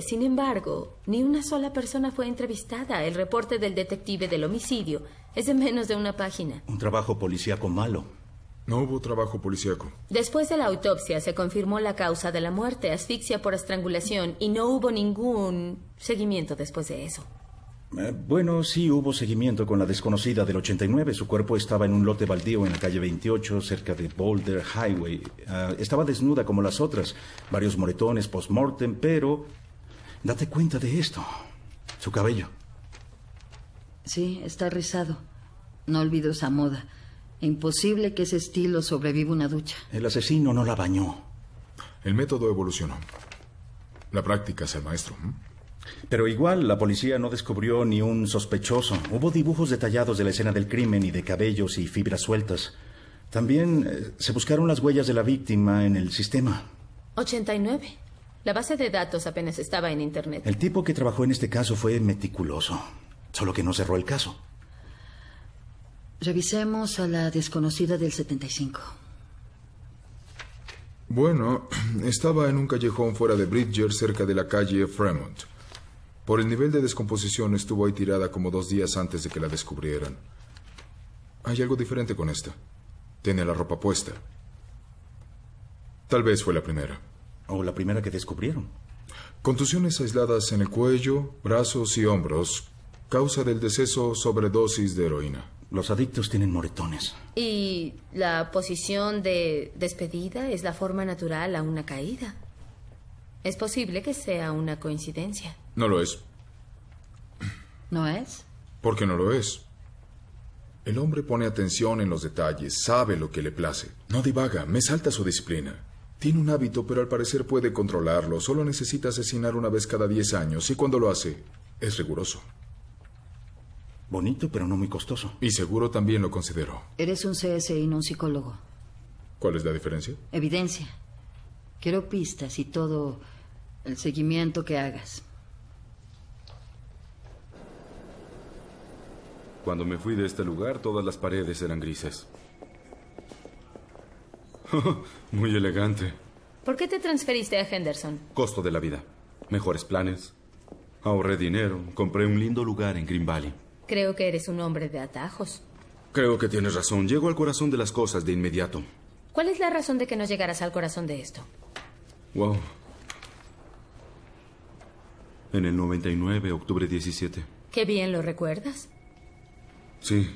Sin embargo, ni una sola persona fue entrevistada. El reporte del detective del homicidio es de menos de una página. Un trabajo policíaco malo. No hubo trabajo policíaco. Después de la autopsia se confirmó la causa de la muerte, asfixia por estrangulación, y no hubo ningún seguimiento después de eso. Eh, bueno, sí hubo seguimiento con la desconocida del 89. Su cuerpo estaba en un lote baldío en la calle 28, cerca de Boulder Highway. Ah, estaba desnuda como las otras, varios moretones post-mortem, pero Date cuenta de esto. Su cabello. Sí, está rizado. No olvido esa moda. Imposible que ese estilo sobreviva una ducha. El asesino no la bañó. El método evolucionó. La práctica es el maestro. Pero igual, la policía no descubrió ni un sospechoso. Hubo dibujos detallados de la escena del crimen y de cabellos y fibras sueltas. También eh, se buscaron las huellas de la víctima en el sistema. 89. La base de datos apenas estaba en Internet. El tipo que trabajó en este caso fue meticuloso, solo que no cerró el caso. Revisemos a la desconocida del 75. Bueno, estaba en un callejón fuera de Bridger, cerca de la calle Fremont. Por el nivel de descomposición estuvo ahí tirada como dos días antes de que la descubrieran. Hay algo diferente con esta. Tiene la ropa puesta. Tal vez fue la primera o la primera que descubrieron. Contusiones aisladas en el cuello, brazos y hombros. Causa del deceso sobredosis de heroína. Los adictos tienen moretones. ¿Y la posición de despedida es la forma natural a una caída? Es posible que sea una coincidencia. No lo es. ¿No es? Porque no lo es. El hombre pone atención en los detalles, sabe lo que le place. No divaga, me salta su disciplina. Tiene un hábito, pero al parecer puede controlarlo. Solo necesita asesinar una vez cada 10 años y cuando lo hace, es riguroso. Bonito, pero no muy costoso. Y seguro también lo considero. Eres un CSI, no un psicólogo. ¿Cuál es la diferencia? Evidencia. Quiero pistas y todo el seguimiento que hagas. Cuando me fui de este lugar, todas las paredes eran grises. Muy elegante. ¿Por qué te transferiste a Henderson? Costo de la vida. Mejores planes. Ahorré dinero. Compré un lindo lugar en Green Valley. Creo que eres un hombre de atajos. Creo que tienes razón. Llego al corazón de las cosas de inmediato. ¿Cuál es la razón de que no llegaras al corazón de esto? Wow. En el 99, octubre 17. Qué bien lo recuerdas. Sí.